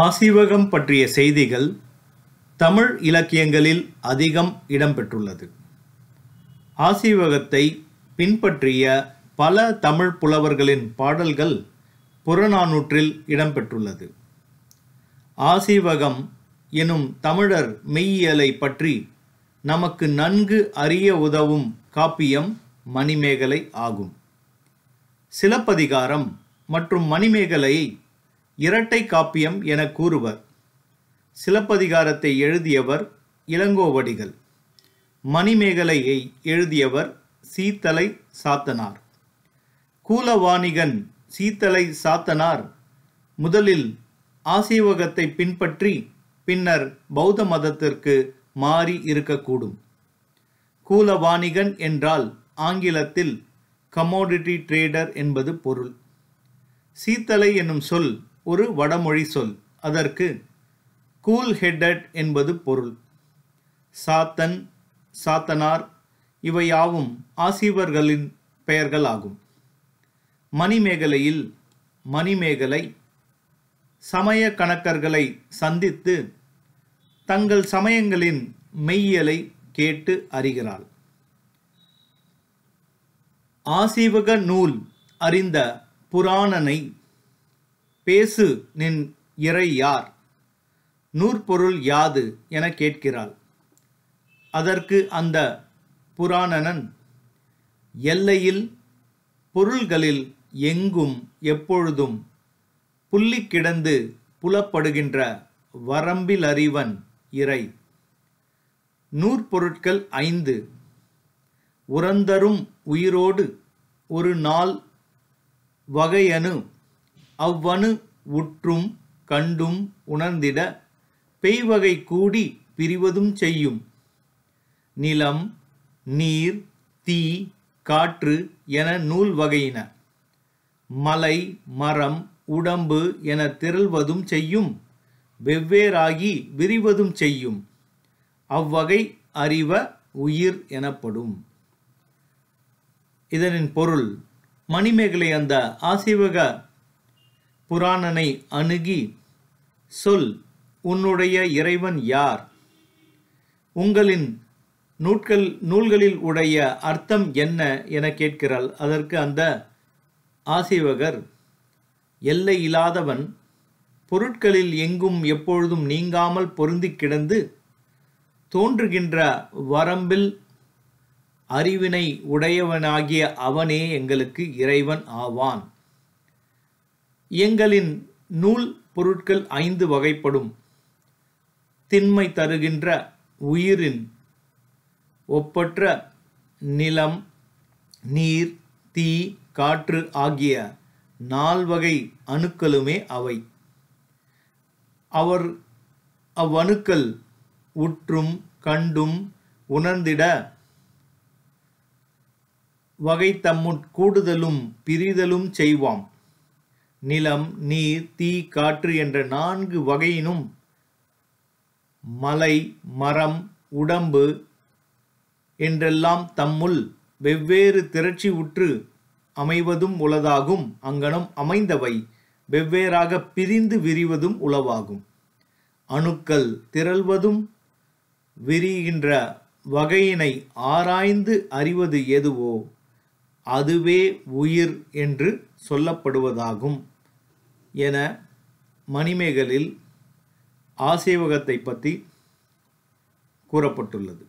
ஆசிவகம் பற்றிய செய்திகள் தமிழ் இலக்கியங்களில் அதிகம் இடம்பெற்றுள்ளது ஆசீவகத்தை பின்பற்றிய பல தமிழ் புலவர்களின் பாடல்கள் புறநானூற்றில் இடம்பெற்றுள்ளது ஆசீவகம் எனும் தமிழர் மெய்யியலை பற்றி நமக்கு நன்கு அறிய உதவும் காப்பியம் மணிமேகலை ஆகும் சிலப்பதிகாரம் மற்றும் மணிமேகலையை இரட்டை காப்பியம் என கூறுவர் சிலப்பதிகாரத்தை எழுதியவர் இளங்கோவடிகள் மணிமேகலையை எழுதியவர் சீத்தலை சாத்தனார் கூலவாணிகன் சீத்தலை சாத்தனார் முதலில் ஆசீவகத்தை பின்பற்றி பின்னர் பௌத்த மதத்திற்கு மாறி இருக்கக்கூடும் கூலவாணிகன் என்றால் ஆங்கிலத்தில் கமோடிட்டி ட்ரேடர் என்பது பொருள் சீத்தலை என்னும் சொல் ஒரு வடமொழி சொல் அதற்கு கூல் ஹெட்டட் என்பது பொருள் சாத்தன் சாத்தனார் இவையாவும் ஆசிவர்களின் பெயர்கள் ஆகும் மணிமேகலையில் மணிமேகலை சமய கணக்கர்களை சந்தித்து தங்கள் சமயங்களின் மெய்யலை கேட்டு அறிகிறாள் ஆசீவக நூல் அறிந்த புராணனை பேசு நின் இறை யார் நூற்பொருள் யாது என கேட்கிறாள் அதற்கு அந்த புராணனன் எல்லையில் பொருள்களில் எங்கும் எப்பொழுதும் புள்ளி கிடந்து புலப்படுகின்ற வரம்பிலறிவன் இறை நூற்பொருட்கள் ஐந்து உறந்தரும் உயிரோடு ஒரு நாள் வகையனு அவ்வணு உற்றும் கண்டும் உணர்ந்திட பெய்வகை கூடி பிரிவதும் செய்யும் நிலம் நீர் தீ காற்று என நூல் வகையின மலை மரம் உடம்பு என திரள்வதும் செய்யும் வெவ்வேறாகி விரிவதும் செய்யும் அவ்வகை அறிவ உயிர் எனப்படும் இதனின் பொருள் மணிமேகலை அந்த ஆசிவக புராணனை அணுகி சொல் உன்னுடைய இறைவன் யார் உங்களின் நூட்கள் நூல்களில் உடைய அர்த்தம் என்ன என கேட்கிறாள் அதற்கு அந்த ஆசிவகர் எல்லை இல்லாதவன் பொருட்களில் எங்கும் எப்பொழுதும் நீங்காமல் பொருந்தி கிடந்து தோன்றுகின்ற வரம்பில் அறிவினை உடையவனாகிய அவனே எங்களுக்கு இறைவன் ஆவான் எங்களின் நூல் பொருட்கள் ஐந்து வகைப்படும் திண்மை தருகின்ற உயிரின் ஒப்பற்ற நிலம் நீர் தீ காற்று ஆகிய நால்வகை அணுக்களுமே அவை அவர் அவ்வணுக்கள் உற்றும் கண்டும் உணர்ந்திட வகை தம்முட் கூடுதலும் பிரிதலும் செய்வாம் நிலம் நீர் தீ காற்று என்ற நான்கு வகையினும் மலை மரம் உடம்பு என்றெல்லாம் தம்முள் வெவ்வேறு திரட்சி உற்று அமைவதும் உளதாகும் அங்கனம் அமைந்தவை வெவ்வேறாக பிரிந்து விரிவதும் உளவாகும் அணுக்கள் திரள்வதும் விரிகின்ற வகையினை ஆராய்ந்து அறிவது எதுவோ அதுவே உயிர் என்று சொல்லப்படுவதாகும் என மணிமேகலில் ஆசேவகத்தை பற்றி கூறப்பட்டுள்ளது